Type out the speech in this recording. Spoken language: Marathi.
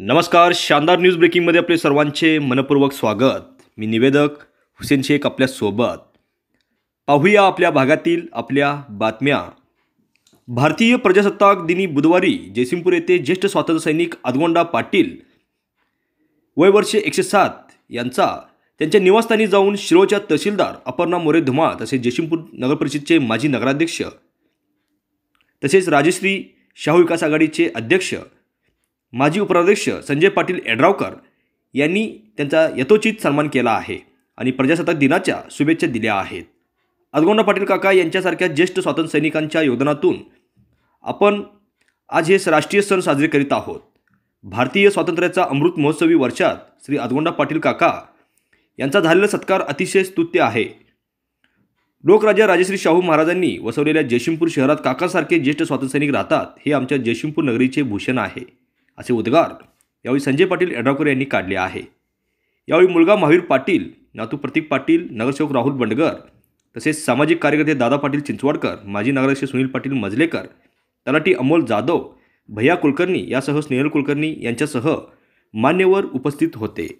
नमस्कार शानदार न्यूज ब्रेकिंगमध्ये आपले सर्वांचे मनपूर्वक स्वागत मी निवेदक हुसेन शेख आपल्यासोबत पाहूया आपल्या भागातील आपल्या बातम्या भारतीय प्रजासत्ताक दिनी बुधवारी जयसिंगपूर येथे ज्येष्ठ स्वातंत्र्य सैनिक आदगोंडा पाटील वयवर्षे एकशे सात यांचा त्यांच्या निवासस्थानी जाऊन शिरोच्या तहसीलदार अपर्णा मोरे धुमा तसेच जयसिंगपूर नगरपरिषदचे माजी नगराध्यक्ष तसेच राजश्री शाहू विकास आघाडीचे अध्यक्ष माजी उपराध्यक्ष संजय पाटील एड्रावकर यांनी त्यांचा यथोचित सन्मान केला आहे आणि प्रजासत्ताक दिनाच्या शुभेच्छा दिल्या आहेत अदगोंडा पाटील काका यांच्यासारख्या ज्येष्ठ स्वातंत्र्य सैनिकांच्या योगदानातून आपण आज हे राष्ट्रीय सण साजरे करीत आहोत भारतीय स्वातंत्र्याचा अमृत महोत्सवी वर्षात श्री अदगोंडा पाटील काका यांचा झालेला सत्कार अतिशय स्तुत्य आहे लोकराजा राजेश्री शाहू महाराजांनी वसवलेल्या जयशिमपूर शहरात काकासारखे ज्येष्ठ स्वातंत्र्यसैनिक राहतात हे आमच्या जयशिमपूर नगरीचे भूषण आहे असे उद्गार यावेळी संजय पाटील एडावकर यांनी काढले आहे यावेळी मुलगा महावीर पाटील नातू प्रतीक पाटील नगरसेवक राहुल बंडगर तसेच सामाजिक कार्यकर्ते दादा पाटील चिंचवाडकर माजी नगराध्यक्ष सुनील पाटील मजलेकर तलाठी अमोल जाधव भैया कुलकर्णी यासह स्नेहल कुलकर्णी यांच्यासह मान्यवर उपस्थित होते